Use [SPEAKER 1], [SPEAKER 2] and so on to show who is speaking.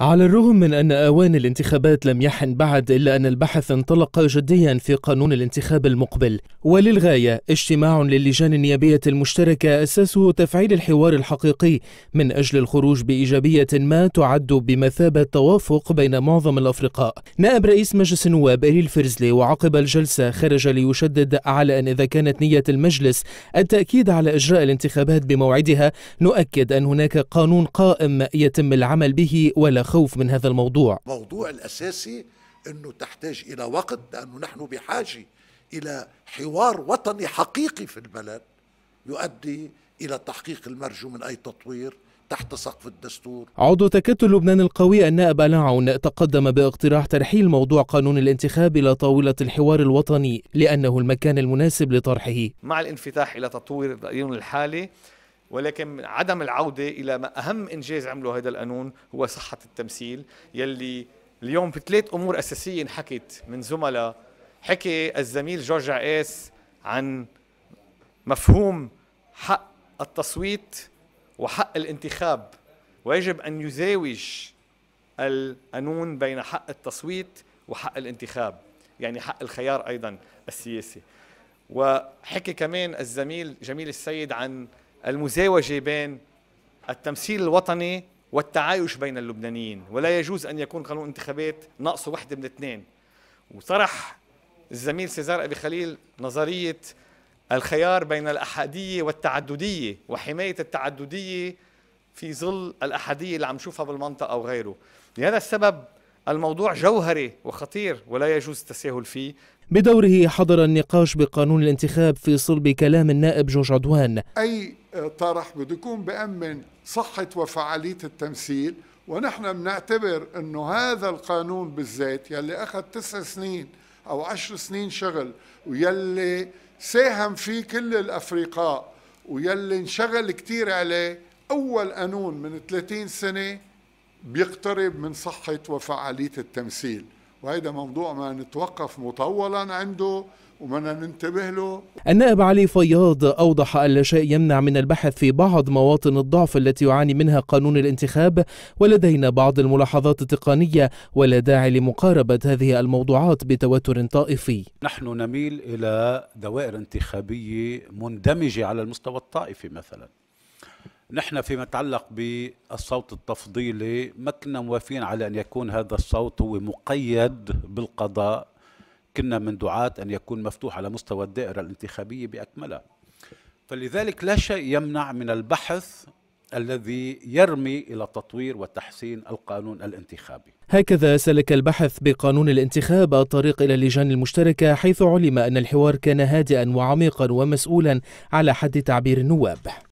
[SPEAKER 1] على الرغم من أن أوان الانتخابات لم يحن بعد إلا أن البحث انطلق جديا في قانون الانتخاب المقبل وللغاية اجتماع للجان النيابية المشتركة أساسه تفعيل الحوار الحقيقي من أجل الخروج بإيجابية ما تعد بمثابة توافق بين معظم الأفرقاء نائب رئيس مجلس النواب إلي الفرزلي وعقب الجلسة خرج ليشدد على أن إذا كانت نية المجلس التأكيد على إجراء الانتخابات بموعدها نؤكد أن هناك قانون قائم يتم العمل به ولا خوف من هذا الموضوع
[SPEAKER 2] موضوع الأساسي أنه تحتاج إلى وقت لأنه نحن بحاجة إلى حوار وطني حقيقي في البلد يؤدي إلى تحقيق المرجو من أي تطوير تحت سقف الدستور
[SPEAKER 1] عضو تكتل لبنان القوي النائب العون تقدم باقتراح ترحيل موضوع قانون الانتخاب إلى طاولة الحوار الوطني لأنه المكان المناسب لطرحه
[SPEAKER 3] مع الانفتاح إلى تطوير القانون الحالي ولكن عدم العودة إلى ما أهم إنجاز عمله هذا القانون هو صحة التمثيل يلي اليوم في ثلاث أمور أساسية انحكت من زملاء حكي الزميل جورج عقاس عن مفهوم حق التصويت وحق الانتخاب ويجب أن يزاوج القانون بين حق التصويت وحق الانتخاب يعني حق الخيار أيضا السياسي وحكي كمان الزميل جميل السيد عن المزاوجة بين التمثيل الوطني والتعايش بين اللبنانيين ولا يجوز أن يكون قانون انتخابات ناقصه وحدة من اثنين وطرح الزميل سيزار أبي خليل نظرية الخيار بين الأحادية والتعددية وحماية التعددية في ظل الأحادية اللي عم نشوفها بالمنطقة أو غيره لهذا السبب الموضوع جوهري وخطير ولا يجوز التساهل فيه
[SPEAKER 1] بدوره حضر النقاش بقانون الانتخاب في صلب كلام النائب جورج عدوان
[SPEAKER 4] أي آه، طرح بده يكون بأمن صحة وفعالية التمثيل ونحن بنعتبر أنه هذا القانون بالذات يلي أخذ تسع سنين أو عشر سنين شغل ويلي ساهم فيه كل الأفرقاء ويلي انشغل كتير عليه أول قانون من 30 سنة بيقترب من صحة وفعالية التمثيل وهذا موضوع ما نتوقف مطولا عنده ومنا ننتبه له
[SPEAKER 1] النائب علي فياض أوضح أن لا شيء يمنع من البحث في بعض مواطن الضعف التي يعاني منها قانون الانتخاب ولدينا بعض الملاحظات التقنية ولا داعي لمقاربة هذه الموضوعات بتوتر طائفي
[SPEAKER 2] نحن نميل إلى دوائر انتخابية مندمجة على المستوى الطائفي مثلاً نحن فيما يتعلق بالصوت التفضيلي ما كنا موافقين على أن يكون هذا الصوت هو مقيد بالقضاء كنا من دعاة أن يكون مفتوح على مستوى الدائرة الانتخابية بأكملها فلذلك لا شيء يمنع من البحث الذي يرمي إلى تطوير وتحسين القانون الانتخابي
[SPEAKER 1] هكذا سلك البحث بقانون الانتخاب الطريق إلى اللجان المشتركة حيث علم أن الحوار كان هادئا وعميقا ومسؤولا على حد تعبير النواب